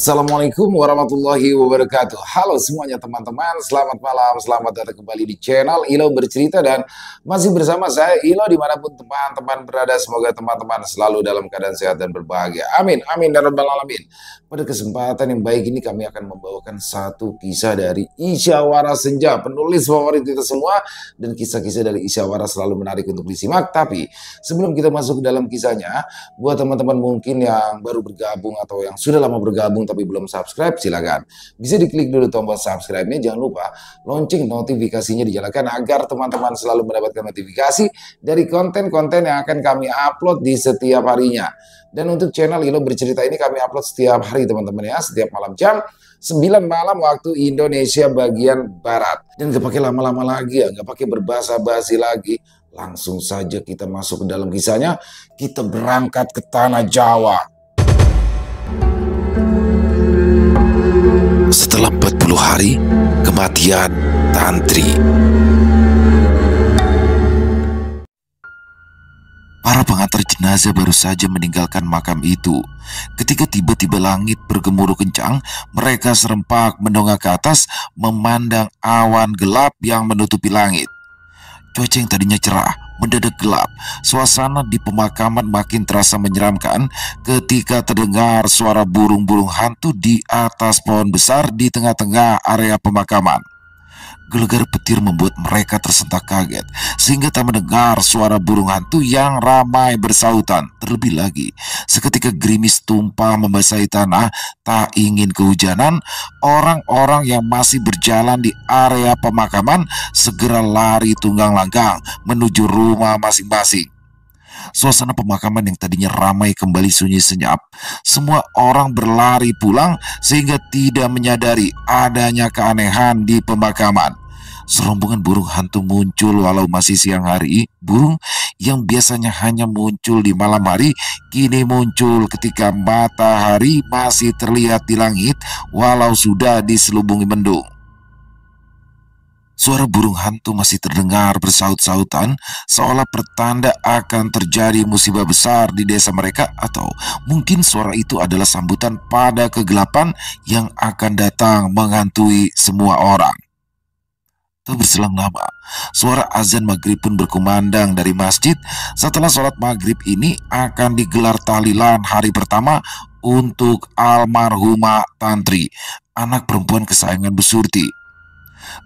Assalamualaikum warahmatullahi wabarakatuh. Halo semuanya teman-teman, selamat malam, selamat datang kembali di channel Ilo Bercerita dan masih bersama saya Ilo dimanapun teman-teman berada. Semoga teman-teman selalu dalam keadaan sehat dan berbahagia. Amin, amin, dan ya rabbal alamin. Pada kesempatan yang baik ini kami akan membawakan satu kisah dari Isyawara Senja, penulis favorit kita semua. Dan kisah-kisah dari Isyawara selalu menarik untuk disimak. Tapi sebelum kita masuk ke dalam kisahnya, buat teman-teman mungkin yang baru bergabung atau yang sudah lama bergabung tapi belum subscribe, silakan. Bisa diklik dulu tombol subscribe-nya, jangan lupa lonceng notifikasinya dijalankan agar teman-teman selalu mendapatkan notifikasi dari konten-konten yang akan kami upload di setiap harinya. Dan untuk channel Ilo Bercerita ini kami upload setiap hari teman-teman ya, setiap malam jam 9 malam waktu Indonesia bagian Barat. Dan gak pakai lama-lama lagi ya, gak pakai berbahasa basi lagi. Langsung saja kita masuk ke dalam kisahnya, kita berangkat ke Tanah Jawa. setelah 40 hari kematian Tantri. Para pengantar jenazah baru saja meninggalkan makam itu. Ketika tiba-tiba langit bergemuruh kencang, mereka serempak mendongak ke atas memandang awan gelap yang menutupi langit. Cuaca yang tadinya cerah mendadak gelap. Suasana di pemakaman makin terasa menyeramkan ketika terdengar suara burung-burung hantu di atas pohon besar di tengah-tengah area pemakaman. Gelegar petir membuat mereka tersentak kaget sehingga tak mendengar suara burung hantu yang ramai bersautan. Terlebih lagi, seketika gerimis tumpah membasahi tanah, tak ingin kehujanan, orang-orang yang masih berjalan di area pemakaman segera lari tunggang langgang menuju rumah masing-masing. Suasana pemakaman yang tadinya ramai kembali sunyi senyap. Semua orang berlari pulang sehingga tidak menyadari adanya keanehan di pemakaman. Serombongan burung hantu muncul walau masih siang hari. Burung yang biasanya hanya muncul di malam hari kini muncul ketika matahari masih terlihat di langit walau sudah diselubungi mendung. Suara burung hantu masih terdengar bersaut-sautan seolah pertanda akan terjadi musibah besar di desa mereka atau mungkin suara itu adalah sambutan pada kegelapan yang akan datang menghantui semua orang. Tak berselang lama, suara azan maghrib pun berkumandang dari masjid setelah sholat maghrib ini akan digelar tahlilan hari pertama untuk almarhumah Tantri, anak perempuan kesayangan Besurti. Surti.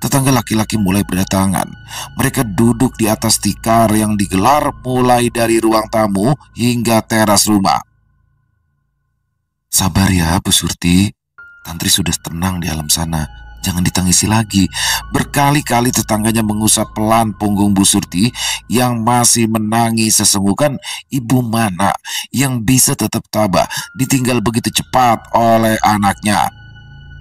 Tetangga laki-laki mulai berdatangan. Mereka duduk di atas tikar yang digelar mulai dari ruang tamu hingga teras rumah. Sabar ya, Bu Surti. Tantri sudah tenang di alam sana. Jangan ditangisi lagi. Berkali-kali tetangganya mengusap pelan punggung Bu Surti yang masih menangis sesungguhkan ibu mana yang bisa tetap tabah ditinggal begitu cepat oleh anaknya.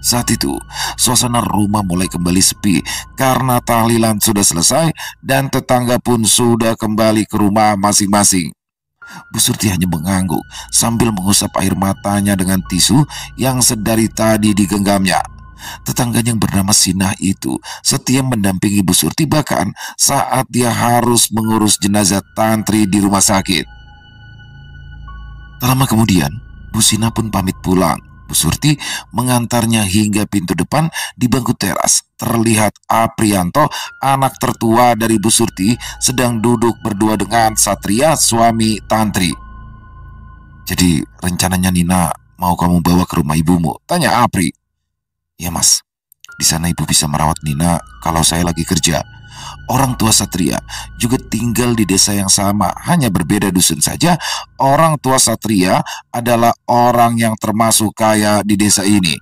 Saat itu, suasana rumah mulai kembali sepi karena tahlilan sudah selesai dan tetangga pun sudah kembali ke rumah masing-masing. Bu Surti hanya mengangguk sambil mengusap air matanya dengan tisu yang sedari tadi digenggamnya. Tetangga yang bernama Sinah itu setia mendampingi Bu Surti bahkan saat dia harus mengurus jenazah tantri di rumah sakit. Tak lama kemudian, Bu Sina pun pamit pulang Bu Surti mengantarnya hingga pintu depan di bangku teras. Terlihat Aprianto, anak tertua dari Bu Surti, sedang duduk berdua dengan Satria, suami Tantri. Jadi rencananya Nina mau kamu bawa ke rumah ibumu? Tanya Apri. Ya mas, di sana ibu bisa merawat Nina kalau saya lagi kerja. Orang tua Satria juga tinggal di desa yang sama, hanya berbeda dusun saja. Orang tua Satria adalah orang yang termasuk kaya di desa ini.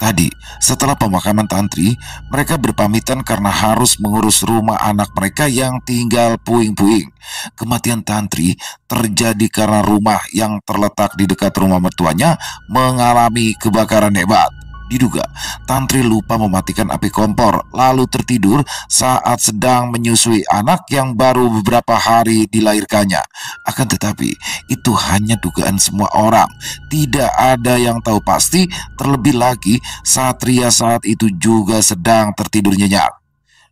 Tadi, setelah pemakaman Tantri, mereka berpamitan karena harus mengurus rumah anak mereka yang tinggal puing-puing. Kematian Tantri terjadi karena rumah yang terletak di dekat rumah mertuanya mengalami kebakaran hebat. Diduga, Tantri lupa mematikan api kompor, lalu tertidur saat sedang menyusui anak yang baru beberapa hari dilahirkannya. Akan tetapi, itu hanya dugaan semua orang. Tidak ada yang tahu pasti, terlebih lagi Satria saat itu juga sedang tertidur nyenyak.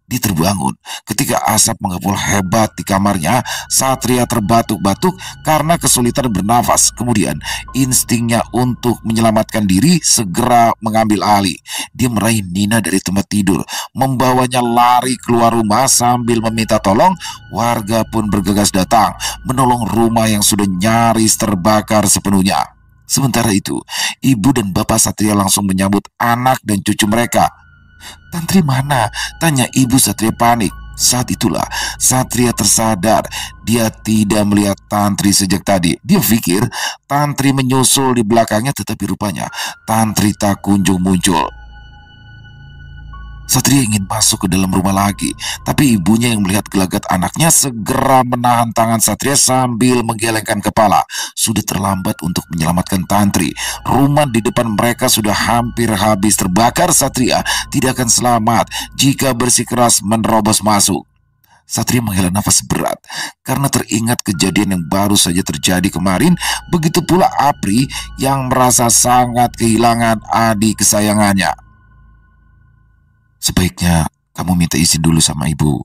Dia terbangun ketika asap mengepul hebat di kamarnya. Satria terbatuk-batuk karena kesulitan bernafas. Kemudian instingnya untuk menyelamatkan diri segera mengambil alih. Dia meraih Nina dari tempat tidur, membawanya lari keluar rumah sambil meminta tolong. Warga pun bergegas datang, menolong rumah yang sudah nyaris terbakar sepenuhnya. Sementara itu, ibu dan bapak Satria langsung menyambut anak dan cucu mereka Tantri mana? Tanya ibu Satria panik. Saat itulah Satria tersadar dia tidak melihat Tantri sejak tadi. Dia pikir Tantri menyusul di belakangnya tetapi rupanya Tantri tak kunjung muncul. Satria ingin masuk ke dalam rumah lagi, tapi ibunya yang melihat gelagat anaknya segera menahan tangan Satria sambil menggelengkan kepala. Sudah terlambat untuk menyelamatkan Tantri. Rumah di depan mereka sudah hampir habis terbakar. Satria tidak akan selamat jika bersikeras menerobos masuk. Satria menghela nafas berat karena teringat kejadian yang baru saja terjadi kemarin. Begitu pula Apri yang merasa sangat kehilangan adik kesayangannya. Sebaiknya kamu minta izin dulu sama ibu.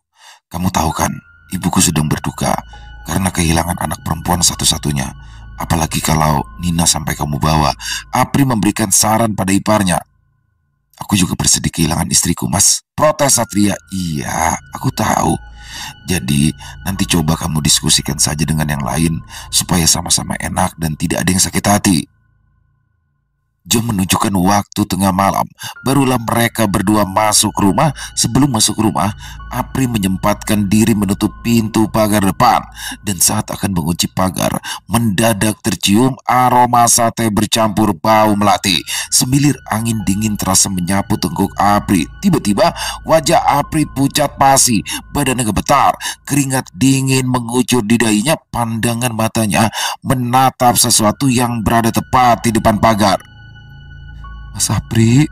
Kamu tahu kan, ibuku sedang berduka karena kehilangan anak perempuan satu-satunya. Apalagi kalau Nina sampai kamu bawa. Apri memberikan saran pada iparnya. Aku juga bersedih kehilangan istriku, Mas. Protes Satria. Iya, aku tahu. Jadi, nanti coba kamu diskusikan saja dengan yang lain supaya sama-sama enak dan tidak ada yang sakit hati. Jam menunjukkan waktu tengah malam. Barulah mereka berdua masuk rumah. Sebelum masuk rumah, Apri menyempatkan diri menutup pintu pagar depan. Dan saat akan mengunci pagar, mendadak tercium aroma sate bercampur bau melati. Semilir angin dingin terasa menyapu tengkuk Apri. Tiba-tiba wajah Apri pucat pasi, badannya gemetar, keringat dingin mengucur di dahinya, pandangan matanya menatap sesuatu yang berada tepat di depan pagar. Mas Sapri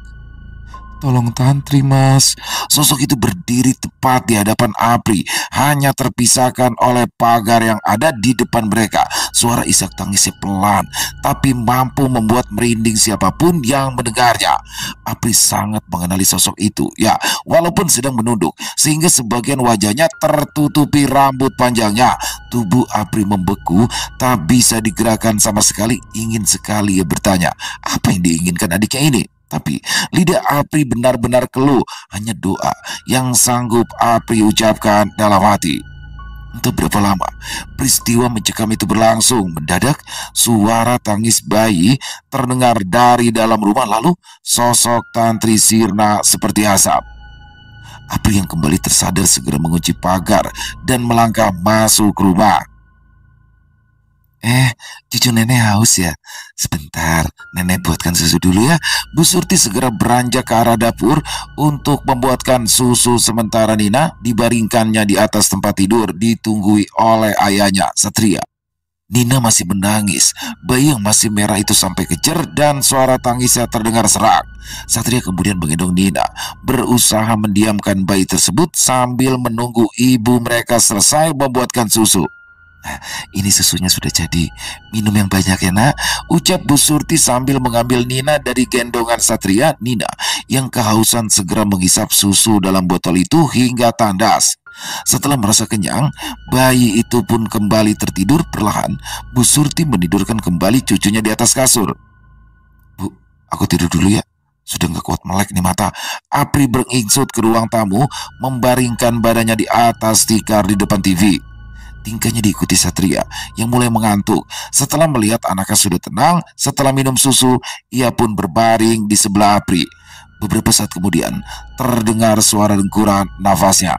Tolong Tantri mas Sosok itu berdiri tepat di hadapan Apri Hanya terpisahkan oleh pagar yang ada di depan mereka Suara isak tangisnya pelan Tapi mampu membuat merinding siapapun yang mendengarnya Apri sangat mengenali sosok itu Ya walaupun sedang menunduk Sehingga sebagian wajahnya tertutupi rambut panjangnya Tubuh Apri membeku Tak bisa digerakkan sama sekali Ingin sekali ia bertanya Apa yang diinginkan adiknya ini? Tapi lidah Apri benar-benar keluh hanya doa yang sanggup Apri ucapkan dalam hati. Untuk berapa lama, peristiwa mencekam itu berlangsung. Mendadak, suara tangis bayi terdengar dari dalam rumah lalu sosok Tantri Sirna seperti asap. Apri yang kembali tersadar segera mengunci pagar dan melangkah masuk ke rumah. Eh, cucu nenek haus ya? Sebentar, nenek buatkan susu dulu ya. Bu Surti segera beranjak ke arah dapur untuk membuatkan susu sementara Nina dibaringkannya di atas tempat tidur ditunggui oleh ayahnya, Satria. Nina masih menangis, bayi yang masih merah itu sampai kejer dan suara tangisnya terdengar serak. Satria kemudian menggendong Nina, berusaha mendiamkan bayi tersebut sambil menunggu ibu mereka selesai membuatkan susu ini susunya sudah jadi. Minum yang banyak ya nak. Ucap Bu Surti sambil mengambil Nina dari gendongan Satria. Nina yang kehausan segera menghisap susu dalam botol itu hingga tandas. Setelah merasa kenyang, bayi itu pun kembali tertidur perlahan. Bu Surti menidurkan kembali cucunya di atas kasur. Bu, aku tidur dulu ya. Sudah nggak kuat melek nih mata. Apri beringsut ke ruang tamu, membaringkan badannya di atas tikar di depan TV. Tingkahnya diikuti Satria yang mulai mengantuk. Setelah melihat anaknya sudah tenang, setelah minum susu, ia pun berbaring di sebelah Apri. Beberapa saat kemudian, terdengar suara dengkuran nafasnya.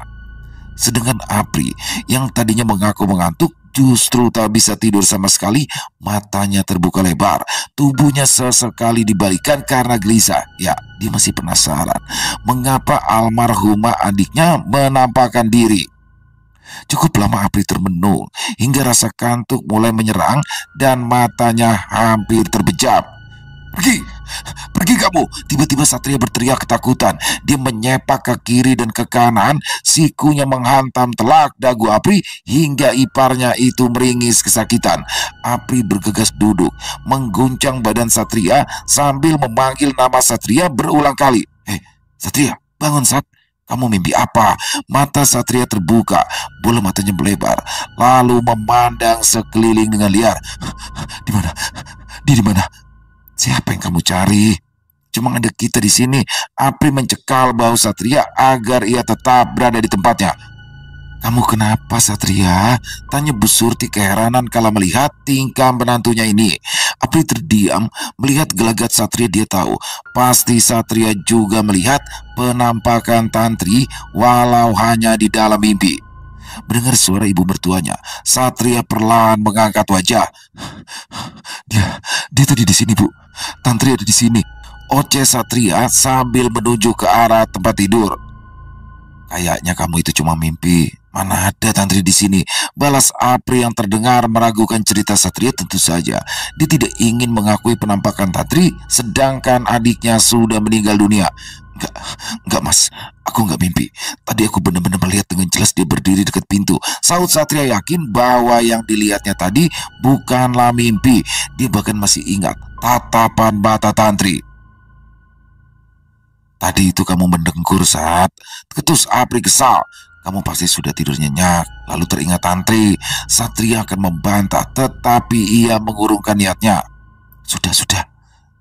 Sedangkan Apri yang tadinya mengaku mengantuk justru tak bisa tidur sama sekali, matanya terbuka lebar, tubuhnya sesekali dibalikan karena gelisah. Ya, dia masih penasaran mengapa almarhumah adiknya menampakkan diri. Cukup lama Apri termenung hingga rasa kantuk mulai menyerang dan matanya hampir terbejap. Pergi! Pergi kamu! Tiba-tiba Satria berteriak ketakutan. Dia menyepak ke kiri dan ke kanan, sikunya menghantam telak dagu Apri hingga iparnya itu meringis kesakitan. Apri bergegas duduk, mengguncang badan Satria sambil memanggil nama Satria berulang kali. Hei, eh, Satria, bangun Sat! Kamu mimpi apa? Mata Satria terbuka, bulu matanya melebar, lalu memandang sekeliling dengan liar. Di mana? Di mana? Siapa yang kamu cari? Cuma ada kita di sini. Apri mencekal bau Satria agar ia tetap berada di tempatnya. Kamu kenapa Satria? Tanya Bu Surti keheranan kala melihat tingkah menantunya ini. Apri terdiam melihat gelagat Satria dia tahu. Pasti Satria juga melihat penampakan Tantri walau hanya di dalam mimpi. Mendengar suara ibu mertuanya, Satria perlahan mengangkat wajah. Dia, dia tadi di sini bu. Tantri ada di sini. Oce Satria sambil menuju ke arah tempat tidur. Kayaknya kamu itu cuma mimpi. Mana ada tantri di sini? Balas Apri yang terdengar meragukan cerita Satria tentu saja. Dia tidak ingin mengakui penampakan tantri, sedangkan adiknya sudah meninggal dunia. Enggak, enggak mas, aku enggak mimpi. Tadi aku benar-benar melihat dengan jelas dia berdiri dekat pintu. Saud Satria yakin bahwa yang dilihatnya tadi bukanlah mimpi. Dia bahkan masih ingat tatapan mata tantri. Tadi itu kamu mendengkur saat ketus Apri kesal. Kamu pasti sudah tidur nyenyak. Lalu teringat Tantri. Satria akan membantah tetapi ia mengurungkan niatnya. Sudah, sudah.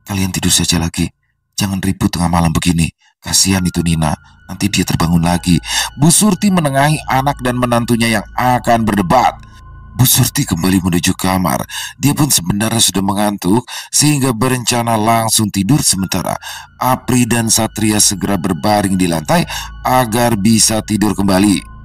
Kalian tidur saja lagi. Jangan ribut tengah malam begini. Kasihan itu Nina. Nanti dia terbangun lagi. Bu Surti menengahi anak dan menantunya yang akan berdebat. Bu Surti kembali menuju kamar. Dia pun sebenarnya sudah mengantuk sehingga berencana langsung tidur sementara. Apri dan Satria segera berbaring di lantai agar bisa tidur kembali.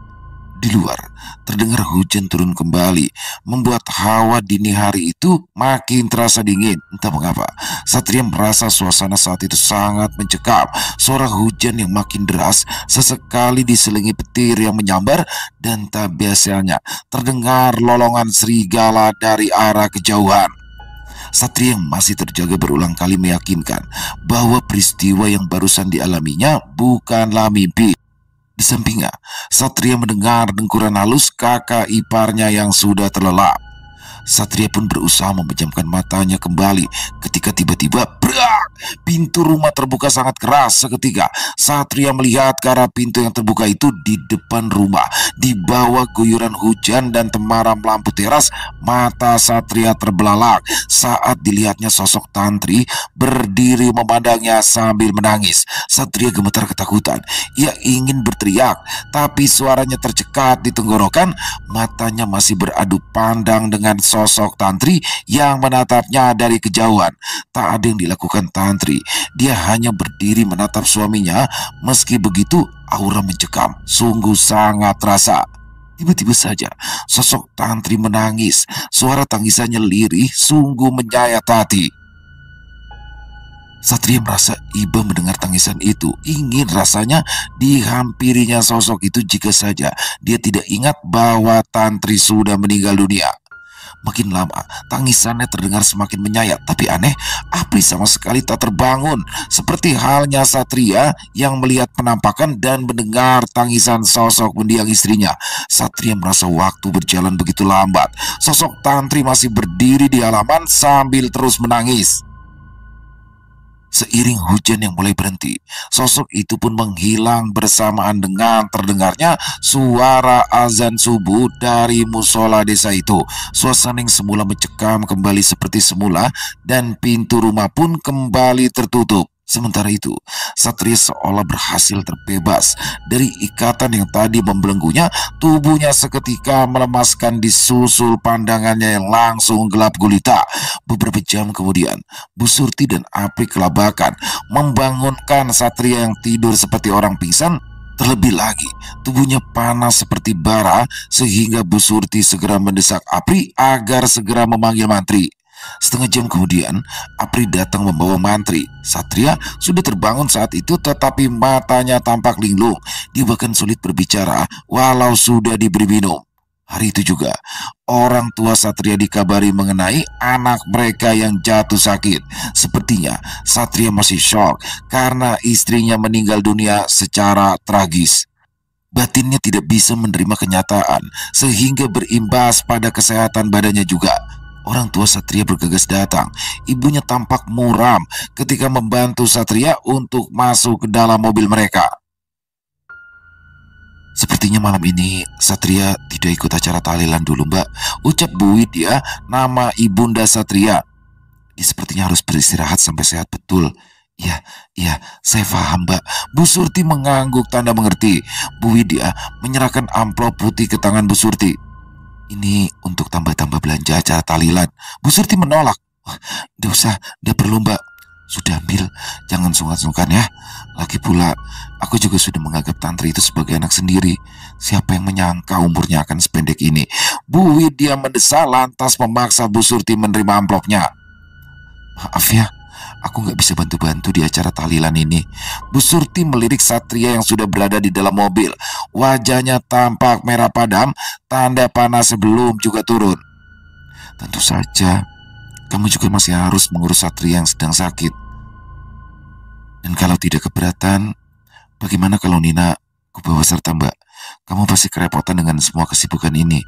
Di luar, terdengar hujan turun kembali, membuat hawa dini hari itu makin terasa dingin. Entah mengapa, Satria merasa suasana saat itu sangat mencekam. Suara hujan yang makin deras, sesekali diselingi petir yang menyambar, dan tak biasanya terdengar lolongan serigala dari arah kejauhan. Satria yang masih terjaga berulang kali meyakinkan bahwa peristiwa yang barusan dialaminya bukanlah mimpi. Di sampingnya, Satria mendengar dengkuran halus kakak iparnya yang sudah terlelap. Satria pun berusaha memejamkan matanya kembali ketika tiba-tiba brak! Pintu rumah terbuka sangat keras seketika. Satria melihat ke arah pintu yang terbuka itu di depan rumah. Di bawah guyuran hujan dan temaram lampu teras, mata Satria terbelalak saat dilihatnya sosok tantri berdiri memandangnya sambil menangis. Satria gemetar ketakutan. Ia ingin berteriak, tapi suaranya tercekat di tenggorokan. Matanya masih beradu pandang dengan sosok sosok Tantri yang menatapnya dari kejauhan. Tak ada yang dilakukan Tantri. Dia hanya berdiri menatap suaminya. Meski begitu, aura mencekam. Sungguh sangat terasa. Tiba-tiba saja, sosok Tantri menangis. Suara tangisannya lirih, sungguh menyayat hati. Satria merasa iba mendengar tangisan itu. Ingin rasanya dihampirinya sosok itu jika saja dia tidak ingat bahwa Tantri sudah meninggal dunia. Makin lama, tangisannya terdengar semakin menyayat. Tapi aneh, Apri sama sekali tak terbangun. Seperti halnya Satria yang melihat penampakan dan mendengar tangisan sosok mendiang istrinya. Satria merasa waktu berjalan begitu lambat. Sosok Tantri masih berdiri di halaman sambil terus menangis. Seiring hujan yang mulai berhenti, sosok itu pun menghilang bersamaan dengan terdengarnya suara azan subuh dari musola desa itu. Suasana yang semula mencekam kembali seperti semula dan pintu rumah pun kembali tertutup. Sementara itu, Satria seolah berhasil terbebas dari ikatan yang tadi membelenggunya. Tubuhnya seketika melemaskan di susul pandangannya yang langsung gelap gulita. Beberapa jam kemudian, Bu Surti dan Apri kelabakan membangunkan Satria yang tidur seperti orang pingsan Terlebih lagi, tubuhnya panas seperti bara sehingga Bu Surti segera mendesak Apri agar segera memanggil mantri. Setengah jam kemudian, Apri datang membawa mantri. Satria sudah terbangun saat itu tetapi matanya tampak linglung. Dia bahkan sulit berbicara walau sudah diberi minum. Hari itu juga, orang tua Satria dikabari mengenai anak mereka yang jatuh sakit. Sepertinya Satria masih shock karena istrinya meninggal dunia secara tragis. Batinnya tidak bisa menerima kenyataan sehingga berimbas pada kesehatan badannya juga. Orang tua Satria bergegas datang. Ibunya tampak muram ketika membantu Satria untuk masuk ke dalam mobil mereka. Sepertinya malam ini Satria tidak ikut acara talilan dulu mbak Ucap Bu Widya nama Ibunda Satria Dia sepertinya harus beristirahat sampai sehat betul Ya, ya, saya paham mbak Bu Surti mengangguk tanda mengerti Bu Widya menyerahkan amplop putih ke tangan Bu Surti ini untuk tambah-tambah belanja acara talilan. Bu Surti menolak. Dia usah, dia perlu mbak. Sudah ambil, jangan sungkan-sungkan ya. Lagi pula, aku juga sudah menganggap Tantri itu sebagai anak sendiri. Siapa yang menyangka umurnya akan sependek ini? Bu Widya mendesak lantas memaksa Bu Surti menerima amplopnya. Maaf ya, Aku nggak bisa bantu-bantu di acara tahlilan ini. Bu Surti melirik Satria yang sudah berada di dalam mobil. Wajahnya tampak merah padam, tanda panas sebelum juga turun. Tentu saja, kamu juga masih harus mengurus Satria yang sedang sakit. Dan kalau tidak keberatan, bagaimana kalau Nina kubawa serta Mbak? Kamu pasti kerepotan dengan semua kesibukan ini.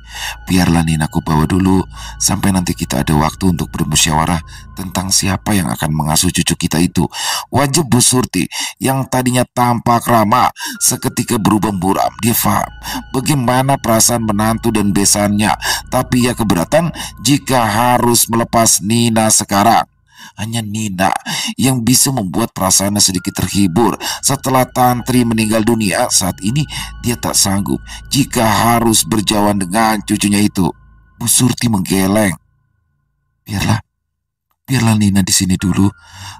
Biarlah Nina aku bawa dulu sampai nanti kita ada waktu untuk bermusyawarah tentang siapa yang akan mengasuh cucu kita itu. Wajib Bu Surti yang tadinya tampak ramah seketika berubah buram. Dia faham bagaimana perasaan menantu dan besannya. Tapi ia ya keberatan jika harus melepas Nina sekarang. Hanya Nina yang bisa membuat perasaannya sedikit terhibur. Setelah Tantri meninggal dunia, saat ini dia tak sanggup jika harus berjalan dengan cucunya itu. Bu Surti menggeleng. Biarlah, biarlah Nina di sini dulu.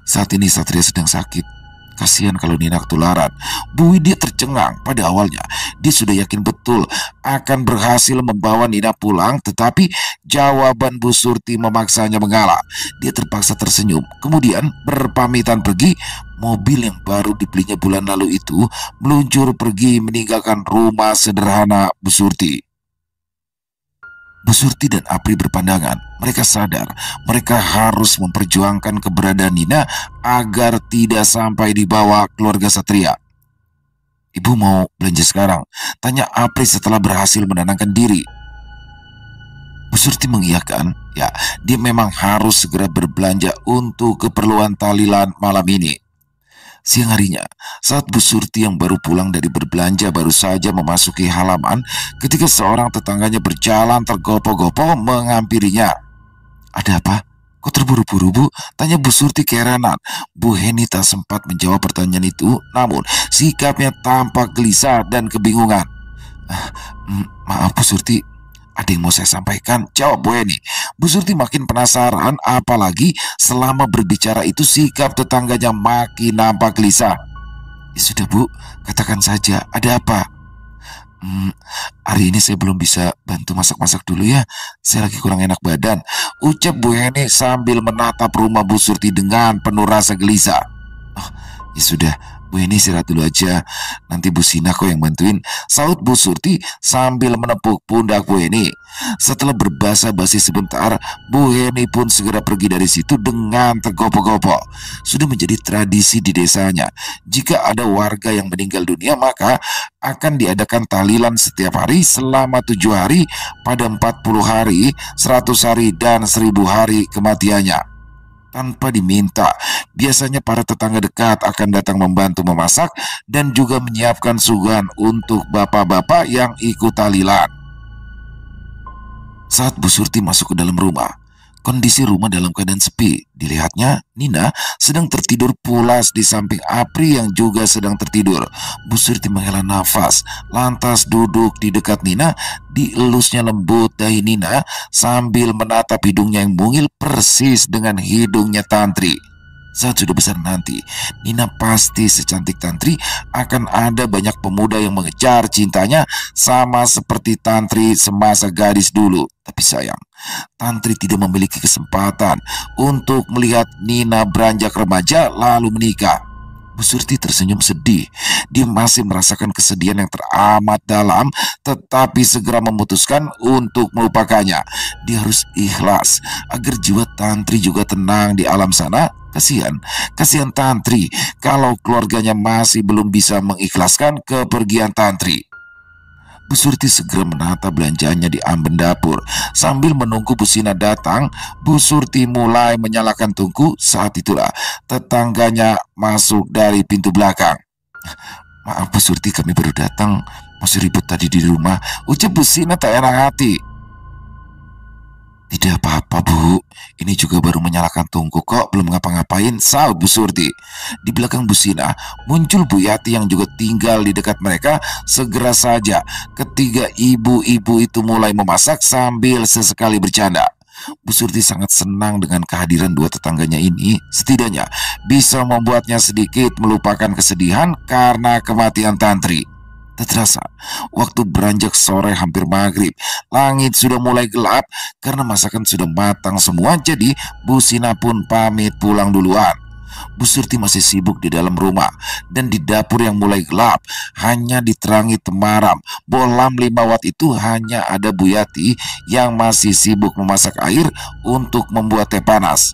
Saat ini Satria sedang sakit. Kasihan kalau Nina ketularan. Bu Widya tercengang pada awalnya. Dia sudah yakin betul akan berhasil membawa Nina pulang, tetapi jawaban Bu Surti memaksanya mengalah. Dia terpaksa tersenyum, kemudian berpamitan pergi. Mobil yang baru dibelinya bulan lalu itu meluncur pergi meninggalkan rumah sederhana Bu Surti. Bu dan Apri berpandangan. Mereka sadar mereka harus memperjuangkan keberadaan Nina agar tidak sampai dibawa keluarga Satria. Ibu mau belanja sekarang? Tanya Apri setelah berhasil menenangkan diri. Bu Surti mengiyakan, ya dia memang harus segera berbelanja untuk keperluan talilan malam ini. Siang harinya, saat Bu Surti yang baru pulang dari berbelanja baru saja memasuki halaman ketika seorang tetangganya berjalan tergopoh-gopoh menghampirinya. Ada apa? Kok terburu-buru bu? Tanya Bu Surti keheranan. Bu Heni tak sempat menjawab pertanyaan itu, namun sikapnya tampak gelisah dan kebingungan. Ah, maaf Bu Surti, ada yang mau saya sampaikan? Jawab Bu Eni. Bu Surti makin penasaran apalagi selama berbicara itu sikap tetangganya makin nampak gelisah. Ya sudah Bu, katakan saja ada apa? Hmm, hari ini saya belum bisa bantu masak-masak dulu ya. Saya lagi kurang enak badan. Ucap Bu Heni sambil menatap rumah Bu Surti dengan penuh rasa gelisah. Oh, ya sudah, Bu ini istirahat dulu aja. Nanti Bu Sina kok yang bantuin. Saut Bu Surti sambil menepuk pundak Bu Heni. Setelah berbahasa basi sebentar, Bu Heni pun segera pergi dari situ dengan tergopoh gopo Sudah menjadi tradisi di desanya. Jika ada warga yang meninggal dunia, maka akan diadakan talilan setiap hari selama tujuh hari pada empat puluh hari, seratus hari, dan seribu hari kematiannya tanpa diminta. Biasanya para tetangga dekat akan datang membantu memasak dan juga menyiapkan suguhan untuk bapak-bapak yang ikut talilan. Saat Bu Surti masuk ke dalam rumah, Kondisi rumah dalam keadaan sepi. Dilihatnya, Nina sedang tertidur pulas di samping Apri yang juga sedang tertidur. Bu Surti menghela nafas, lantas duduk di dekat Nina, dielusnya lembut dahi Nina sambil menatap hidungnya yang mungil persis dengan hidungnya Tantri. Saat sudah besar nanti, Nina pasti secantik Tantri akan ada banyak pemuda yang mengejar cintanya sama seperti Tantri semasa gadis dulu. Tapi sayang, Tantri tidak memiliki kesempatan untuk melihat Nina beranjak remaja lalu menikah. Bu Surti tersenyum sedih. Dia masih merasakan kesedihan yang teramat dalam, tetapi segera memutuskan untuk melupakannya. Dia harus ikhlas agar jiwa tantri juga tenang di alam sana Kasihan, kasihan Tantri kalau keluarganya masih belum bisa mengikhlaskan kepergian Tantri. Bu Surti segera menata belanjaannya di amben dapur. Sambil menunggu Bu Sina datang, Bu Surti mulai menyalakan tungku. Saat itulah tetangganya masuk dari pintu belakang. Maaf Bu Surti, kami baru datang. Masih ribut tadi di rumah. Ucap Bu Sina tak enak hati. Tidak apa-apa bu, ini juga baru menyalakan tungku kok, belum ngapa-ngapain. Sal Bu Surti. Di belakang Bu Sina muncul Bu Yati yang juga tinggal di dekat mereka. Segera saja ketiga ibu-ibu itu mulai memasak sambil sesekali bercanda. Bu Surti sangat senang dengan kehadiran dua tetangganya ini. Setidaknya bisa membuatnya sedikit melupakan kesedihan karena kematian Tantri. Tak terasa, waktu beranjak sore hampir maghrib, langit sudah mulai gelap karena masakan sudah matang semua jadi Bu Sina pun pamit pulang duluan. Bu Surti masih sibuk di dalam rumah dan di dapur yang mulai gelap hanya diterangi temaram. Bolam lima watt itu hanya ada Bu Yati yang masih sibuk memasak air untuk membuat teh panas.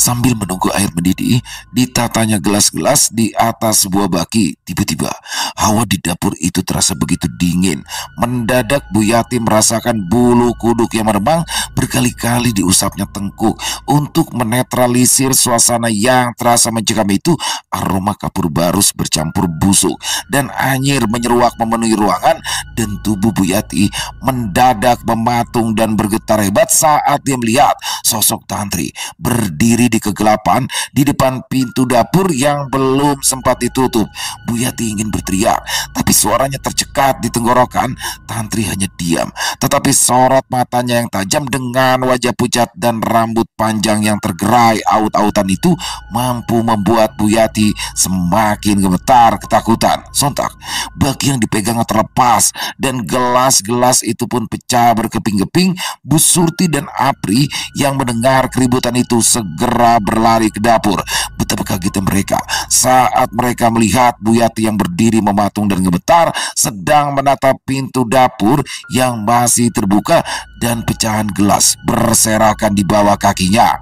Sambil menunggu air mendidih, ditatanya gelas-gelas di atas sebuah baki. Tiba-tiba, hawa di dapur itu terasa begitu dingin. Mendadak Bu Yati merasakan bulu kuduk yang merebang berkali-kali diusapnya tengkuk. Untuk menetralisir suasana yang terasa mencekam itu, aroma kapur barus bercampur busuk. Dan anyir menyeruak memenuhi ruangan dan tubuh Bu Yati mendadak mematung dan bergetar hebat saat dia melihat sosok tantri berdiri di kegelapan di depan pintu dapur yang belum sempat ditutup. Bu Yati ingin berteriak, tapi suaranya tercekat di tenggorokan. Tantri hanya diam, tetapi sorot matanya yang tajam dengan wajah pucat dan rambut panjang yang tergerai aut-autan itu mampu membuat Bu Yati semakin gemetar ketakutan. Sontak, bagi yang dipegang terlepas dan gelas-gelas itu pun pecah berkeping-keping. Bu Surti dan Apri yang mendengar keributan itu segera segera berlari ke dapur. Betapa kagetnya gitu mereka saat mereka melihat Buyati yang berdiri mematung dan gemetar sedang menatap pintu dapur yang masih terbuka dan pecahan gelas berserakan di bawah kakinya.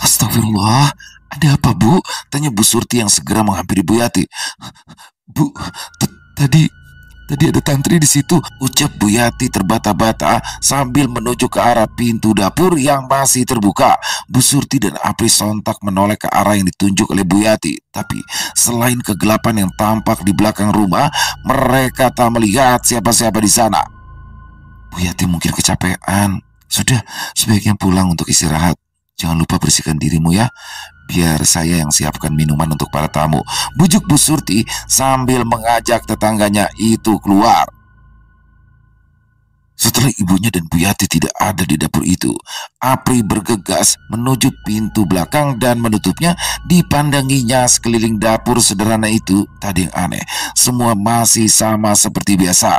Astagfirullah, ada apa Bu? Tanya Bu Surti yang segera menghampiri Buyati Bu, tadi Tadi ada tantri di situ, ucap Bu Yati terbata-bata sambil menuju ke arah pintu dapur yang masih terbuka. Bu Surti dan Apri sontak menoleh ke arah yang ditunjuk oleh Bu Yati. Tapi selain kegelapan yang tampak di belakang rumah, mereka tak melihat siapa-siapa di sana. Bu Yati mungkin kecapean. Sudah, sebaiknya pulang untuk istirahat. Jangan lupa bersihkan dirimu ya biar saya yang siapkan minuman untuk para tamu. Bujuk Bu Surti sambil mengajak tetangganya itu keluar. Setelah ibunya dan Bu Yati tidak ada di dapur itu, Apri bergegas menuju pintu belakang dan menutupnya dipandanginya sekeliling dapur sederhana itu tadi yang aneh. Semua masih sama seperti biasa.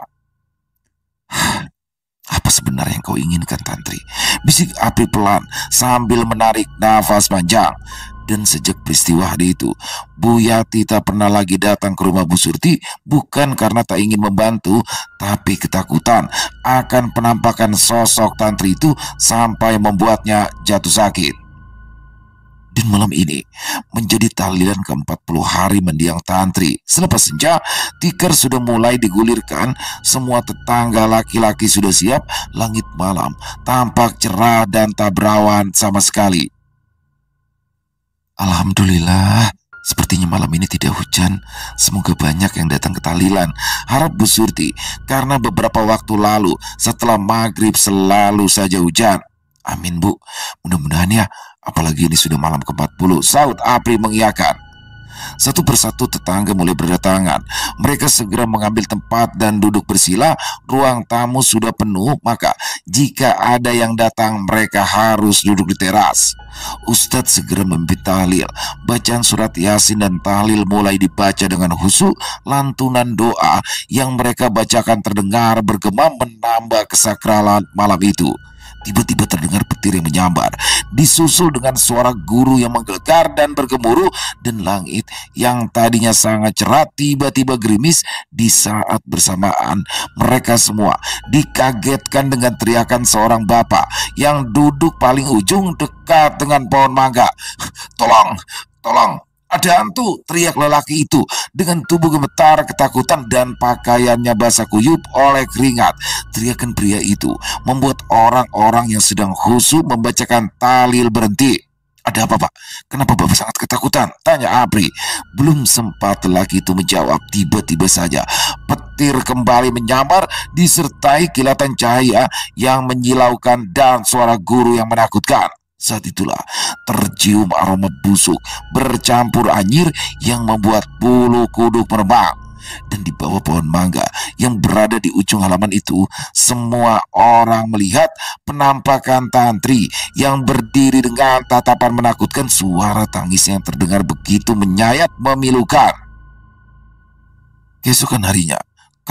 Apa sebenarnya yang kau inginkan Tantri? Bisik Apri pelan sambil menarik nafas panjang. Dan sejak peristiwa hari itu, Bu Yati tak pernah lagi datang ke rumah Bu Surti bukan karena tak ingin membantu, tapi ketakutan akan penampakan sosok tantri itu sampai membuatnya jatuh sakit. Dan malam ini menjadi tahlilan ke-40 hari mendiang tantri. Selepas senja, tikar sudah mulai digulirkan, semua tetangga laki-laki sudah siap, langit malam tampak cerah dan tak berawan sama sekali. Alhamdulillah, sepertinya malam ini tidak hujan. Semoga banyak yang datang ke Talilan. Harap Bu Surti, karena beberapa waktu lalu setelah maghrib selalu saja hujan. Amin Bu, mudah-mudahan ya, apalagi ini sudah malam ke-40. Saud Apri mengiyakan. Satu persatu tetangga mulai berdatangan. Mereka segera mengambil tempat dan duduk bersila. Ruang tamu sudah penuh, maka jika ada yang datang mereka harus duduk di teras. Ustadz segera membimbing tahlil. Bacaan surat Yasin dan tahlil mulai dibaca dengan khusyuk. Lantunan doa yang mereka bacakan terdengar bergema menambah kesakralan malam itu. Tiba-tiba terdengar petir yang menyambar, disusul dengan suara guru yang menggelegar dan bergemuruh, dan langit yang tadinya sangat cerah tiba-tiba gerimis di saat bersamaan. Mereka semua dikagetkan dengan teriakan seorang bapak yang duduk paling ujung dekat dengan pohon mangga. Tolong, tolong, ada hantu, teriak lelaki itu dengan tubuh gemetar ketakutan dan pakaiannya basah kuyup oleh keringat. Teriakan pria itu membuat orang-orang yang sedang khusyuk membacakan talil berhenti. Ada apa pak? Kenapa bapak sangat ketakutan? Tanya Apri Belum sempat lelaki itu menjawab Tiba-tiba saja Petir kembali menyamar Disertai kilatan cahaya yang menyilaukan Dan suara guru yang menakutkan saat itulah tercium aroma busuk bercampur anjir yang membuat bulu kuduk merbang. Dan di bawah pohon mangga yang berada di ujung halaman itu, semua orang melihat penampakan tantri yang berdiri dengan tatapan menakutkan suara tangis yang terdengar begitu menyayat memilukan. Keesokan harinya,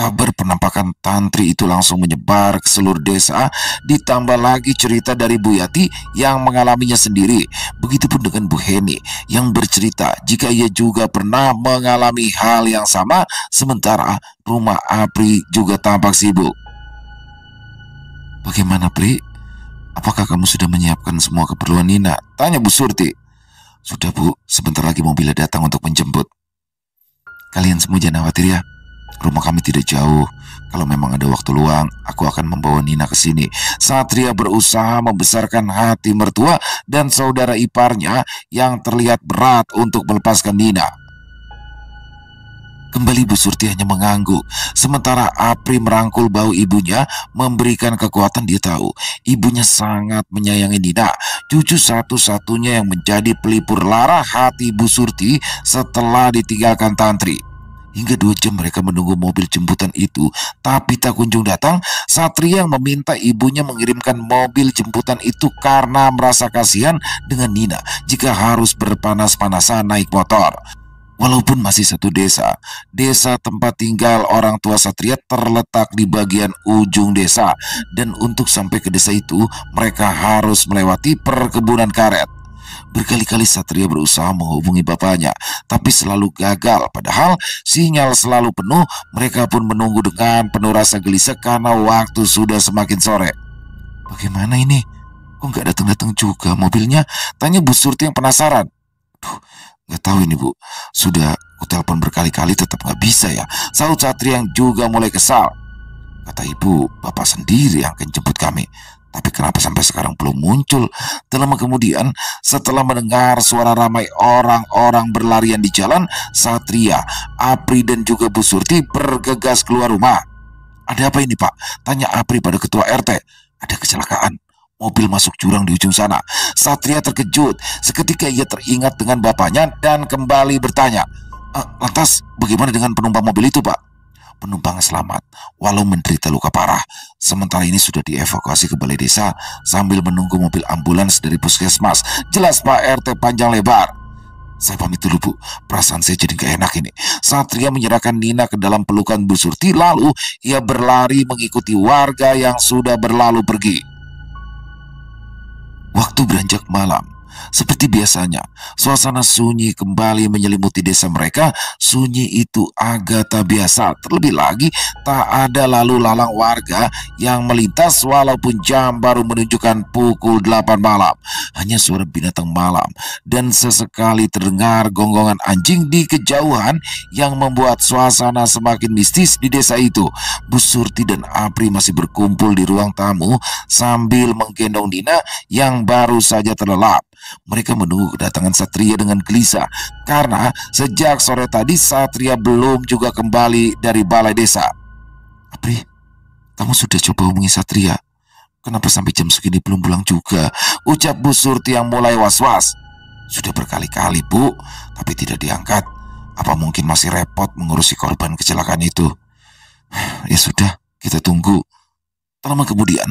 Kabar penampakan tantri itu langsung menyebar ke seluruh desa, ditambah lagi cerita dari Bu Yati yang mengalaminya sendiri. Begitupun dengan Bu Heni yang bercerita jika ia juga pernah mengalami hal yang sama, sementara rumah Apri juga tampak sibuk. Bagaimana Pri? Apakah kamu sudah menyiapkan semua keperluan Nina? Tanya Bu Surti. Sudah Bu, sebentar lagi mobilnya datang untuk menjemput. Kalian semua jangan khawatir ya, Rumah kami tidak jauh. Kalau memang ada waktu luang, aku akan membawa Nina ke sini. Satria berusaha membesarkan hati mertua dan saudara iparnya yang terlihat berat untuk melepaskan Nina. Kembali Bu Surti hanya mengangguk, sementara Apri merangkul bau ibunya memberikan kekuatan dia tahu. Ibunya sangat menyayangi Nina, cucu satu-satunya yang menjadi pelipur lara hati Bu Surti setelah ditinggalkan Tantri. Hingga dua jam mereka menunggu mobil jemputan itu. Tapi tak kunjung datang, Satria yang meminta ibunya mengirimkan mobil jemputan itu karena merasa kasihan dengan Nina jika harus berpanas-panasan naik motor. Walaupun masih satu desa, desa tempat tinggal orang tua Satria terletak di bagian ujung desa dan untuk sampai ke desa itu mereka harus melewati perkebunan karet. Berkali-kali Satria berusaha menghubungi bapaknya, tapi selalu gagal. Padahal sinyal selalu penuh, mereka pun menunggu dengan penuh rasa gelisah karena waktu sudah semakin sore. Bagaimana ini? Kok nggak datang-datang juga mobilnya? Tanya Bu Surti yang penasaran. Duh, nggak tahu ini Bu. Sudah kutelepon berkali-kali tetap nggak bisa ya. Saud Satria yang juga mulai kesal. Kata ibu, bapak sendiri yang akan jemput kami. Tapi kenapa sampai sekarang belum muncul? Telah kemudian, setelah mendengar suara ramai orang-orang berlarian di jalan, Satria, Apri dan juga Bu Surti bergegas keluar rumah. Ada apa ini pak? Tanya Apri pada ketua RT. Ada kecelakaan. Mobil masuk jurang di ujung sana. Satria terkejut. Seketika ia teringat dengan bapaknya dan kembali bertanya. Eh, lantas bagaimana dengan penumpang mobil itu pak? penumpang selamat walau menderita luka parah. Sementara ini sudah dievakuasi ke balai desa sambil menunggu mobil ambulans dari puskesmas. Jelas Pak RT panjang lebar. Saya pamit dulu bu, perasaan saya jadi gak enak ini. Satria menyerahkan Nina ke dalam pelukan Bu Surti lalu ia berlari mengikuti warga yang sudah berlalu pergi. Waktu beranjak malam, seperti biasanya, suasana sunyi kembali menyelimuti desa mereka. Sunyi itu agak tak biasa, terlebih lagi tak ada lalu lalang warga yang melintas walaupun jam baru menunjukkan pukul 8 malam. Hanya suara binatang malam dan sesekali terdengar gonggongan anjing di kejauhan yang membuat suasana semakin mistis di desa itu. Bu Surti dan Apri masih berkumpul di ruang tamu sambil menggendong Dina yang baru saja terlelap. Mereka menunggu kedatangan Satria dengan gelisah karena sejak sore tadi Satria belum juga kembali dari balai desa. Apri, kamu sudah coba hubungi Satria? Kenapa sampai jam segini belum pulang juga? Ucap Bu Surti yang mulai was-was. Sudah berkali-kali, Bu, tapi tidak diangkat. Apa mungkin masih repot mengurusi korban kecelakaan itu? Ya sudah, kita tunggu. Tak lama kemudian,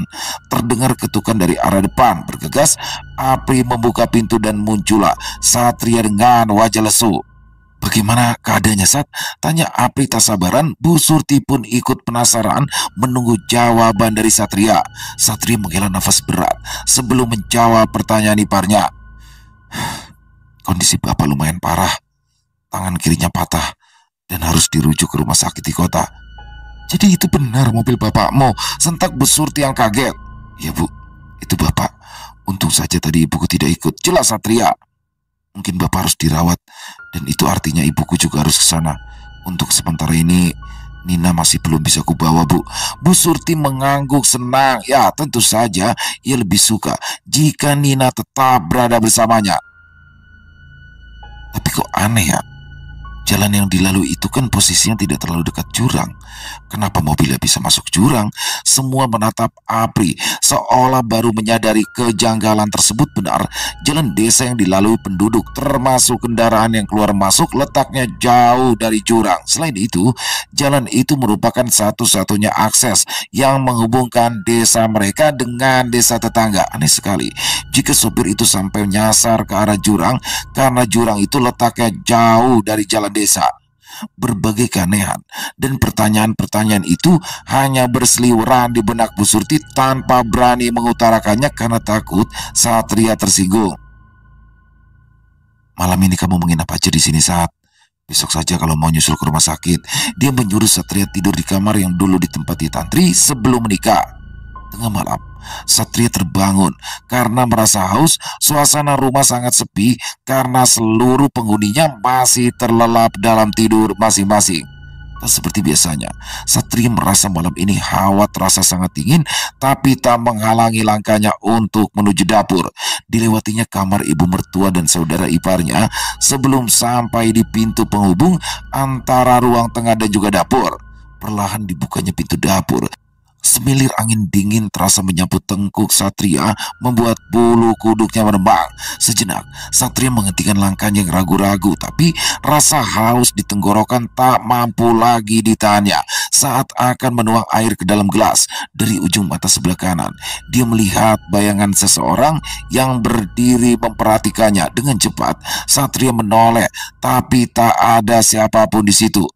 terdengar ketukan dari arah depan. Bergegas, Apri membuka pintu dan muncullah Satria dengan wajah lesu. Bagaimana keadaannya saat? Tanya Apri tak sabaran, Bu Surti pun ikut penasaran menunggu jawaban dari Satria. Satria menghela nafas berat sebelum menjawab pertanyaan iparnya. Kondisi bapak lumayan parah. Tangan kirinya patah dan harus dirujuk ke rumah sakit di kota. Jadi itu benar mobil bapakmu Sentak besurti yang kaget Ya bu, itu bapak Untung saja tadi ibuku tidak ikut Jelas Satria Mungkin bapak harus dirawat Dan itu artinya ibuku juga harus ke sana Untuk sementara ini Nina masih belum bisa kubawa bu Bu Surti mengangguk senang Ya tentu saja ia lebih suka Jika Nina tetap berada bersamanya Tapi kok aneh ya Jalan yang dilalui itu kan posisinya tidak terlalu dekat jurang. Kenapa mobilnya bisa masuk jurang? Semua menatap Apri, seolah baru menyadari kejanggalan tersebut benar. Jalan desa yang dilalui penduduk, termasuk kendaraan yang keluar masuk, letaknya jauh dari jurang. Selain itu, jalan itu merupakan satu-satunya akses yang menghubungkan desa mereka dengan desa tetangga. Aneh sekali, jika sopir itu sampai nyasar ke arah jurang, karena jurang itu letaknya jauh dari jalan desa. Berbagai keanehan dan pertanyaan-pertanyaan itu hanya berseliweran di benak Bu Surti tanpa berani mengutarakannya karena takut Satria tersinggung. Malam ini kamu menginap aja di sini saat Besok saja kalau mau nyusul ke rumah sakit, dia menyuruh Satria tidur di kamar yang dulu ditempati Tantri sebelum menikah. Tengah malam, Satria terbangun karena merasa haus. Suasana rumah sangat sepi karena seluruh penghuninya masih terlelap dalam tidur masing-masing. Tak seperti biasanya, Satria merasa malam ini hawa terasa sangat dingin, tapi tak menghalangi langkahnya untuk menuju dapur. Dilewatinya kamar ibu mertua dan saudara iparnya sebelum sampai di pintu penghubung antara ruang tengah dan juga dapur. Perlahan dibukanya pintu dapur Semilir angin dingin terasa menyapu tengkuk Satria membuat bulu kuduknya menebang. Sejenak, Satria menghentikan langkahnya yang ragu-ragu, tapi rasa haus di tenggorokan tak mampu lagi ditanya. Saat akan menuang air ke dalam gelas dari ujung mata sebelah kanan, dia melihat bayangan seseorang yang berdiri memperhatikannya dengan cepat. Satria menoleh, tapi tak ada siapapun di situ.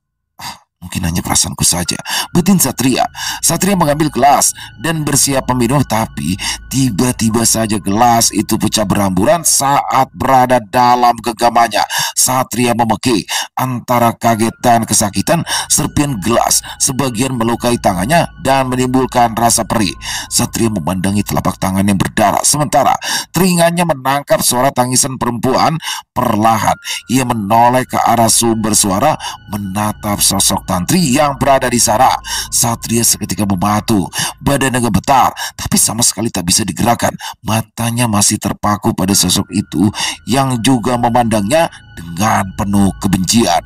Mungkin hanya perasaanku saja. Betin Satria. Satria mengambil gelas dan bersiap meminum tapi tiba-tiba saja gelas itu pecah beramburan saat berada dalam genggamannya. Satria memekik antara kaget dan kesakitan serpian gelas sebagian melukai tangannya dan menimbulkan rasa perih. Satria memandangi telapak tangan yang berdarah sementara teringannya menangkap suara tangisan perempuan perlahan. Ia menoleh ke arah sumber suara menatap sosok Tantri yang berada di sana. Satria seketika membatu, badannya gemetar, tapi sama sekali tak bisa digerakkan. Matanya masih terpaku pada sosok itu yang juga memandangnya dengan penuh kebencian.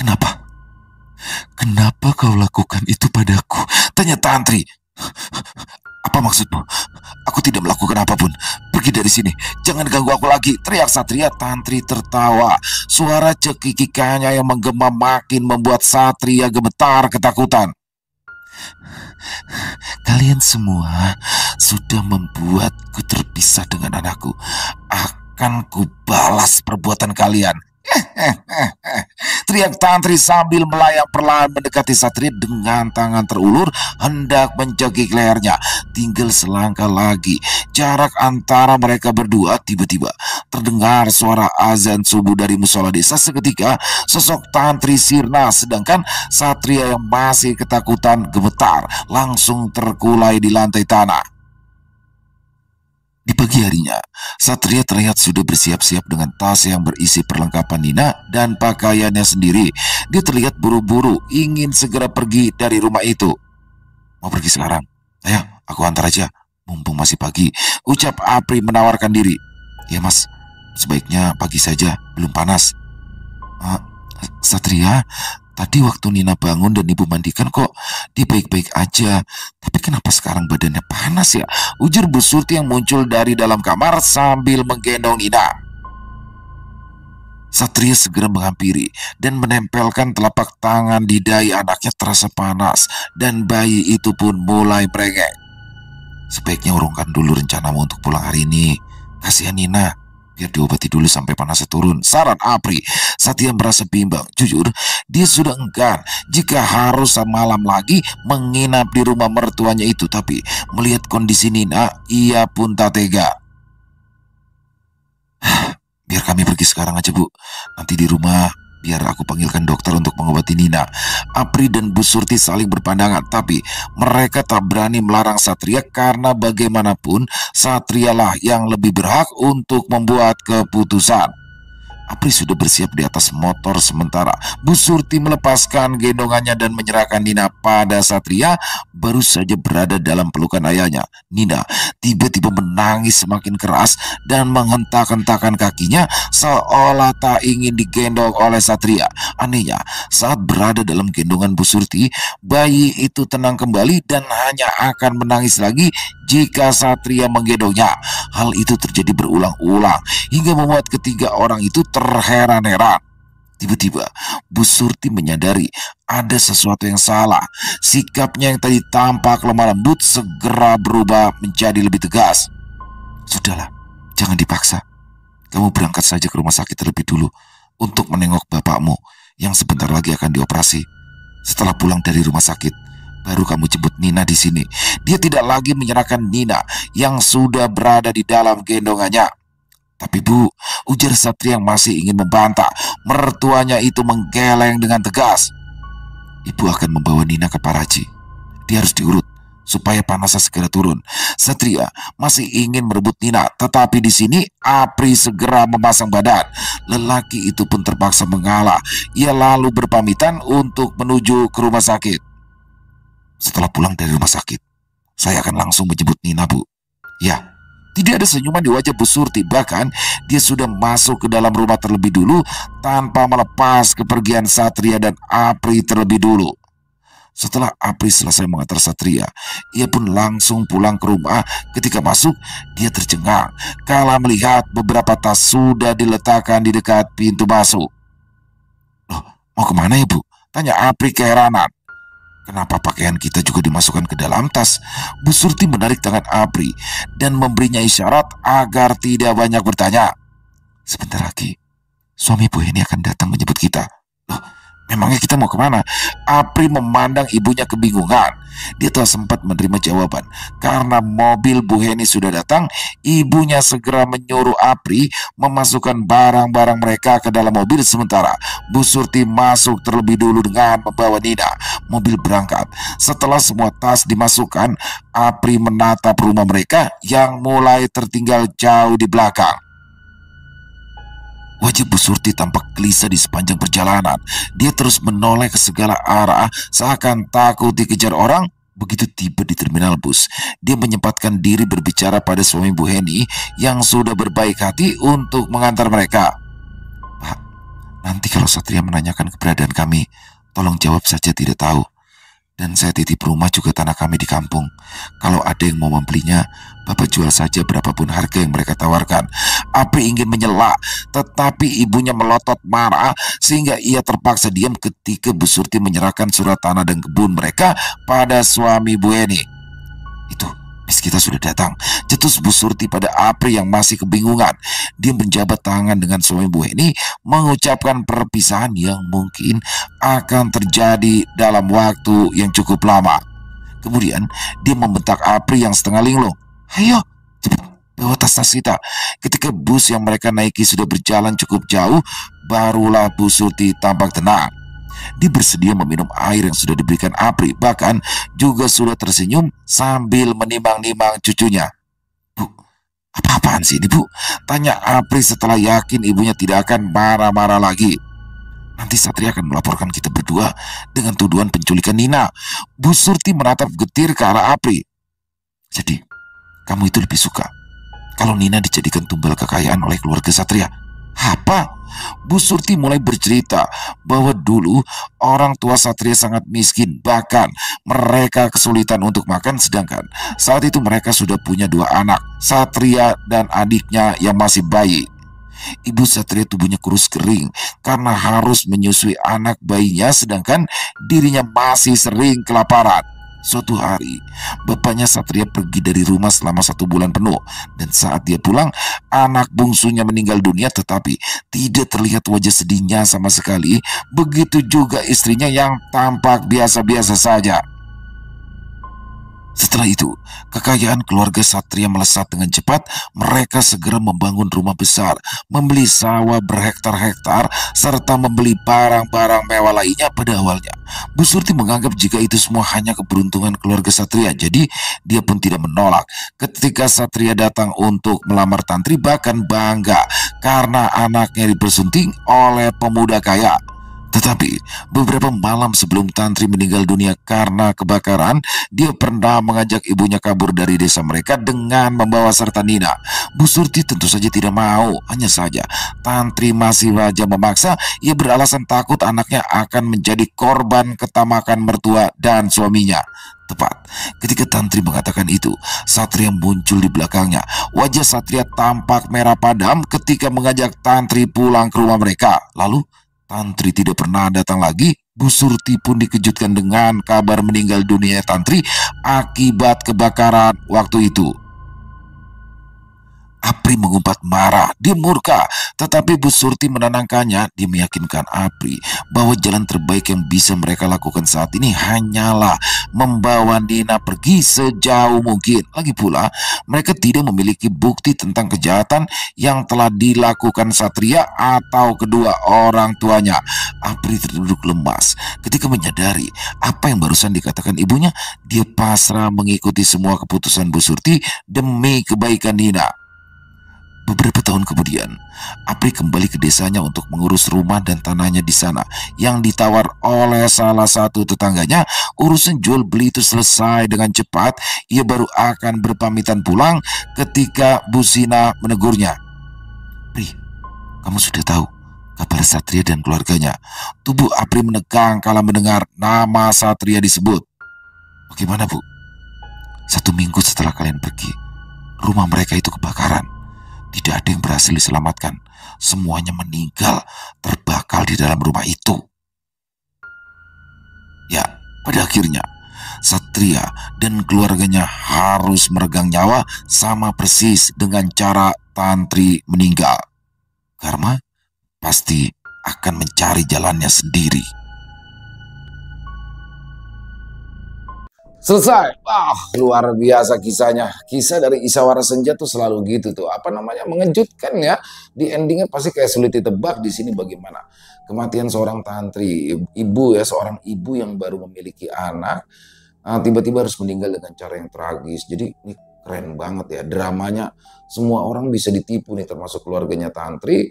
Kenapa? Kenapa kau lakukan itu padaku? Tanya Tantri. Apa maksudmu? Aku tidak melakukan apapun. Pergi dari sini, jangan ganggu aku lagi, teriak Satria Tantri tertawa. Suara cekikikannya yang menggema makin membuat Satria gemetar ketakutan. Kalian semua sudah membuatku terpisah dengan anakku. Akan ku balas perbuatan kalian. Teriak Tantri sambil melayang perlahan mendekati Satri dengan tangan terulur hendak mencekik lehernya. Tinggal selangkah lagi. Jarak antara mereka berdua tiba-tiba terdengar suara azan subuh dari musola desa seketika sosok Tantri sirna sedangkan Satria yang masih ketakutan gemetar langsung terkulai di lantai tanah. Di pagi harinya, Satria terlihat sudah bersiap-siap dengan tas yang berisi perlengkapan Nina dan pakaiannya sendiri. Dia terlihat buru-buru ingin segera pergi dari rumah itu. Mau pergi sekarang? Ayo, aku antar aja. Mumpung masih pagi, ucap Apri menawarkan diri. Ya mas, sebaiknya pagi saja, belum panas. Uh, Satria, Tadi waktu Nina bangun dan ibu mandikan kok dia baik-baik aja. Tapi kenapa sekarang badannya panas ya? Ujar Bu Surti yang muncul dari dalam kamar sambil menggendong Nina. Satria segera menghampiri dan menempelkan telapak tangan di dahi anaknya terasa panas dan bayi itu pun mulai merengek. Sebaiknya urungkan dulu rencanamu untuk pulang hari ini. Kasihan Nina, Biar diobati dulu sampai panasnya turun. Saran Apri. Satya merasa bimbang. Jujur, dia sudah enggan jika harus semalam lagi menginap di rumah mertuanya itu. Tapi melihat kondisi Nina, ia pun tak tega. Biar kami pergi sekarang aja, Bu. Nanti di rumah Biar aku panggilkan dokter untuk mengobati Nina. Apri dan Bu Surti saling berpandangan, tapi mereka tak berani melarang Satria karena bagaimanapun Satrialah yang lebih berhak untuk membuat keputusan. Apri sudah bersiap di atas motor sementara Bu Surti melepaskan gendongannya dan menyerahkan Nina pada Satria baru saja berada dalam pelukan ayahnya. Nina tiba-tiba menangis semakin keras dan menghentak-hentakan kakinya seolah tak ingin digendong oleh Satria. Anehnya, saat berada dalam gendongan Bu Surti, bayi itu tenang kembali dan hanya akan menangis lagi jika Satria menggendongnya. Hal itu terjadi berulang-ulang hingga membuat ketiga orang itu terheran-heran. Tiba-tiba, Bu Surti menyadari ada sesuatu yang salah. Sikapnya yang tadi tampak lemah lembut segera berubah menjadi lebih tegas. Sudahlah, jangan dipaksa. Kamu berangkat saja ke rumah sakit terlebih dulu untuk menengok bapakmu yang sebentar lagi akan dioperasi. Setelah pulang dari rumah sakit, baru kamu jemput Nina di sini. Dia tidak lagi menyerahkan Nina yang sudah berada di dalam gendongannya. Tapi Bu, ujar Satria yang masih ingin membantah. Mertuanya itu menggeleng dengan tegas. Ibu akan membawa Nina ke Paraji. Dia harus diurut supaya panasnya segera turun. Satria masih ingin merebut Nina, tetapi di sini Apri segera memasang badan. Lelaki itu pun terpaksa mengalah. Ia lalu berpamitan untuk menuju ke rumah sakit. Setelah pulang dari rumah sakit, saya akan langsung menjemput Nina, Bu. Ya, tidak ada senyuman di wajah Bu Surti, bahkan dia sudah masuk ke dalam rumah terlebih dulu tanpa melepas kepergian Satria dan Apri terlebih dulu. Setelah Apri selesai mengantar Satria, ia pun langsung pulang ke rumah. Ketika masuk, dia tercengang kala melihat beberapa tas sudah diletakkan di dekat pintu masuk. Loh, mau kemana ibu? Ya, tanya Apri keheranan. Kenapa pakaian kita juga dimasukkan ke dalam tas? Bu Surti menarik tangan Abri dan memberinya isyarat agar tidak banyak bertanya. Sebentar lagi, suami Bu Heni akan datang menyebut kita. Loh, Memangnya kita mau kemana? Apri memandang ibunya kebingungan. Dia telah sempat menerima jawaban. Karena mobil Bu Heni sudah datang, ibunya segera menyuruh Apri memasukkan barang-barang mereka ke dalam mobil sementara. Bu Surti masuk terlebih dulu dengan membawa Nina. Mobil berangkat. Setelah semua tas dimasukkan, Apri menatap rumah mereka yang mulai tertinggal jauh di belakang. Wajah Bu Surti tampak gelisah di sepanjang perjalanan. Dia terus menoleh ke segala arah seakan takut dikejar orang. Begitu tiba di terminal bus, dia menyempatkan diri berbicara pada suami Bu Heni yang sudah berbaik hati untuk mengantar mereka. Pak, nanti kalau Satria menanyakan keberadaan kami, tolong jawab saja tidak tahu. Dan saya titip rumah juga tanah kami di kampung. Kalau ada yang mau membelinya, Bapak jual saja berapapun harga yang mereka tawarkan. Api ingin menyela, tetapi ibunya melotot marah sehingga ia terpaksa diam ketika Bu Surti menyerahkan surat tanah dan kebun mereka pada suami Bu Eni. Itu Bis kita sudah datang. Cetus Bu Surti pada Apri yang masih kebingungan. Dia menjabat tangan dengan suami Bu ini mengucapkan perpisahan yang mungkin akan terjadi dalam waktu yang cukup lama. Kemudian dia membentak Apri yang setengah linglung. Ayo, cepat bawa tas-tas kita. Ketika bus yang mereka naiki sudah berjalan cukup jauh, barulah Bu Surti tampak tenang. Dia bersedia meminum air yang sudah diberikan Apri, bahkan juga sudah tersenyum sambil menimbang-nimbang cucunya. Bu, apa-apaan sih ini bu? Tanya Apri setelah yakin ibunya tidak akan marah-marah lagi. Nanti Satria akan melaporkan kita berdua dengan tuduhan penculikan Nina. Bu Surti menatap getir ke arah Apri. Jadi, kamu itu lebih suka kalau Nina dijadikan tumbal kekayaan oleh keluarga Satria apa? Bu Surti mulai bercerita bahwa dulu orang tua Satria sangat miskin, bahkan mereka kesulitan untuk makan sedangkan saat itu mereka sudah punya dua anak, Satria dan adiknya yang masih bayi. Ibu Satria tubuhnya kurus kering karena harus menyusui anak bayinya sedangkan dirinya masih sering kelaparan. Suatu hari, bapaknya Satria pergi dari rumah selama satu bulan penuh, dan saat dia pulang, anak bungsunya meninggal dunia, tetapi tidak terlihat wajah sedihnya sama sekali. Begitu juga istrinya yang tampak biasa-biasa saja. Setelah itu, kekayaan keluarga Satria melesat dengan cepat. Mereka segera membangun rumah besar, membeli sawah berhektar-hektar, serta membeli barang-barang mewah lainnya pada awalnya. Bu Surti menganggap jika itu semua hanya keberuntungan keluarga Satria, jadi dia pun tidak menolak. Ketika Satria datang untuk melamar Tantri, bahkan bangga karena anaknya dipersunting oleh pemuda kaya. Tetapi beberapa malam sebelum Tantri meninggal dunia karena kebakaran, dia pernah mengajak ibunya kabur dari desa mereka dengan membawa serta Nina. Bu Surti tentu saja tidak mau, hanya saja Tantri masih wajah memaksa, ia beralasan takut anaknya akan menjadi korban ketamakan mertua dan suaminya. Tepat ketika Tantri mengatakan itu, Satria muncul di belakangnya. Wajah Satria tampak merah padam ketika mengajak Tantri pulang ke rumah mereka. Lalu Tantri tidak pernah datang lagi. Bu Surti pun dikejutkan dengan kabar meninggal dunia Tantri akibat kebakaran waktu itu. Apri mengumpat marah, dia murka, tetapi Bu Surti menenangkannya. Dia meyakinkan Apri bahwa jalan terbaik yang bisa mereka lakukan saat ini hanyalah membawa Nina pergi sejauh mungkin. Lagi pula, mereka tidak memiliki bukti tentang kejahatan yang telah dilakukan Satria atau kedua orang tuanya. Apri terduduk lemas ketika menyadari apa yang barusan dikatakan ibunya. Dia pasrah mengikuti semua keputusan Bu Surti demi kebaikan Nina. Beberapa tahun kemudian, Apri kembali ke desanya untuk mengurus rumah dan tanahnya di sana yang ditawar oleh salah satu tetangganya. Urusan jual beli itu selesai dengan cepat. Ia baru akan berpamitan pulang ketika Busina menegurnya. Pri, kamu sudah tahu kabar Satria dan keluarganya. Tubuh Apri menegang kala mendengar nama Satria disebut. Bagaimana, Bu? Satu minggu setelah kalian pergi, rumah mereka itu kebakaran tidak ada yang berhasil diselamatkan. Semuanya meninggal, terbakal di dalam rumah itu. Ya, pada akhirnya, Satria dan keluarganya harus meregang nyawa sama persis dengan cara Tantri meninggal. Karma pasti akan mencari jalannya sendiri. Selesai. Wah, luar biasa kisahnya. Kisah dari Isawara Senja tuh selalu gitu tuh. Apa namanya? Mengejutkan ya. Di endingnya pasti kayak sulit ditebak di sini bagaimana. Kematian seorang tantri, ibu ya, seorang ibu yang baru memiliki anak, ah, tiba-tiba harus meninggal dengan cara yang tragis. Jadi ini keren banget ya. Dramanya semua orang bisa ditipu nih, termasuk keluarganya tantri.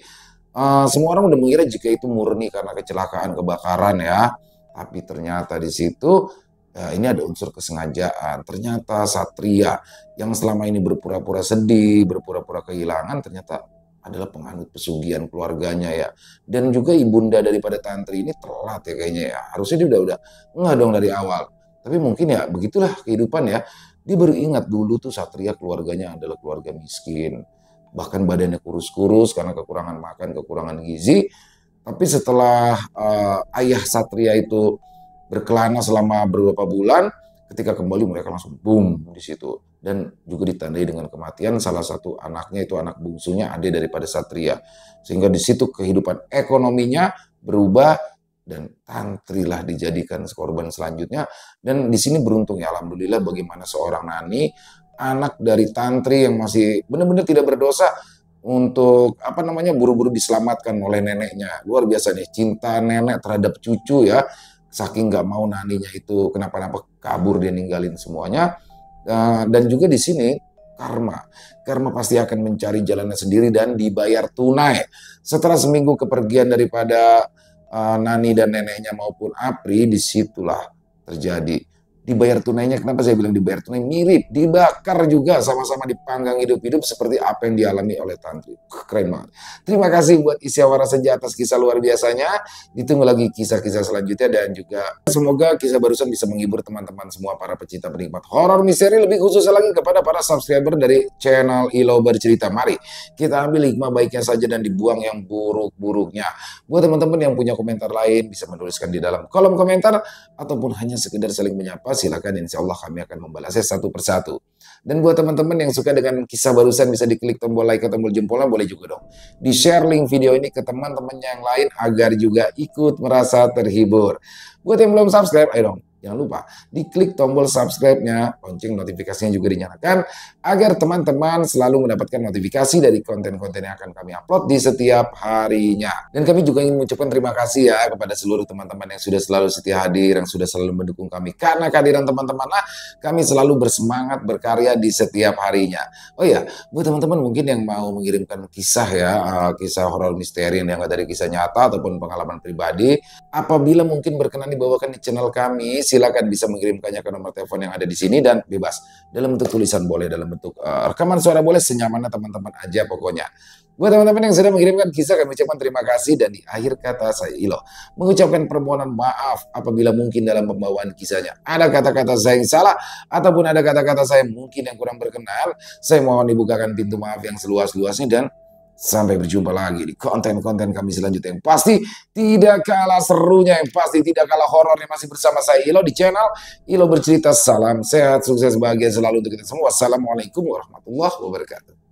Uh, semua orang udah mengira jika itu murni karena kecelakaan kebakaran ya. Tapi ternyata di situ Ya, ini ada unsur kesengajaan. Ternyata satria yang selama ini berpura-pura sedih, berpura-pura kehilangan, ternyata adalah penganut pesugihan keluarganya ya. Dan juga ibunda daripada tantri ini telat ya kayaknya ya. Harusnya dia udah udah enggak dong dari awal. Tapi mungkin ya begitulah kehidupan ya. Dia baru ingat dulu tuh satria keluarganya adalah keluarga miskin. Bahkan badannya kurus-kurus karena kekurangan makan, kekurangan gizi. Tapi setelah uh, ayah satria itu berkelana selama beberapa bulan, ketika kembali mereka langsung boom di situ dan juga ditandai dengan kematian salah satu anaknya itu anak bungsunya adik daripada Satria. Sehingga di situ kehidupan ekonominya berubah dan tantrilah dijadikan korban selanjutnya dan di sini beruntung ya alhamdulillah bagaimana seorang nani anak dari tantri yang masih benar-benar tidak berdosa untuk apa namanya buru-buru diselamatkan oleh neneknya luar biasa nih cinta nenek terhadap cucu ya saking nggak mau Naninya itu kenapa-napa kabur dia ninggalin semuanya. Uh, dan juga di sini karma. Karma pasti akan mencari jalannya sendiri dan dibayar tunai. Setelah seminggu kepergian daripada uh, Nani dan neneknya maupun Apri, disitulah terjadi dibayar tunainya. Kenapa saya bilang dibayar tunai? Mirip, dibakar juga sama-sama dipanggang hidup-hidup seperti apa yang dialami oleh Tantri. Keren banget. Terima kasih buat Isyawara Senja atas kisah luar biasanya. Ditunggu lagi kisah-kisah selanjutnya dan juga semoga kisah barusan bisa menghibur teman-teman semua para pecinta penikmat horor misteri lebih khusus lagi kepada para subscriber dari channel Ilo Bercerita. Mari kita ambil hikmah baiknya saja dan dibuang yang buruk-buruknya. Buat teman-teman yang punya komentar lain bisa menuliskan di dalam kolom komentar ataupun hanya sekedar saling menyapa apa, silakan insya Allah kami akan membalasnya satu persatu. Dan buat teman-teman yang suka dengan kisah barusan bisa diklik tombol like atau tombol jempolnya boleh juga dong. Di share link video ini ke teman-teman yang lain agar juga ikut merasa terhibur. Buat yang belum subscribe, ayo dong Jangan lupa diklik tombol subscribe-nya, lonceng notifikasinya juga dinyalakan agar teman-teman selalu mendapatkan notifikasi dari konten-konten yang akan kami upload di setiap harinya. Dan kami juga ingin mengucapkan terima kasih ya kepada seluruh teman-teman yang sudah selalu setia hadir, yang sudah selalu mendukung kami. Karena kehadiran teman-teman lah, kami selalu bersemangat berkarya di setiap harinya. Oh ya, buat teman-teman mungkin yang mau mengirimkan kisah ya, eh, kisah horor misteri yang enggak dari kisah nyata ataupun pengalaman pribadi, apabila mungkin berkenan dibawakan di channel kami, silakan bisa mengirimkannya ke nomor telepon yang ada di sini dan bebas. Dalam bentuk tulisan boleh, dalam bentuk uh, rekaman suara boleh, senyamannya teman-teman aja pokoknya. Buat teman-teman yang sudah mengirimkan kisah kami ucapkan terima kasih dan di akhir kata saya Ilo mengucapkan permohonan maaf apabila mungkin dalam pembawaan kisahnya ada kata-kata saya yang salah ataupun ada kata-kata saya mungkin yang kurang berkenal Saya mohon dibukakan pintu maaf yang seluas-luasnya dan Sampai berjumpa lagi di konten-konten kami selanjutnya yang pasti tidak kalah serunya, yang pasti tidak kalah horornya masih bersama saya Ilo di channel Ilo Bercerita. Salam sehat, sukses, bahagia selalu untuk kita semua. Assalamualaikum warahmatullahi wabarakatuh.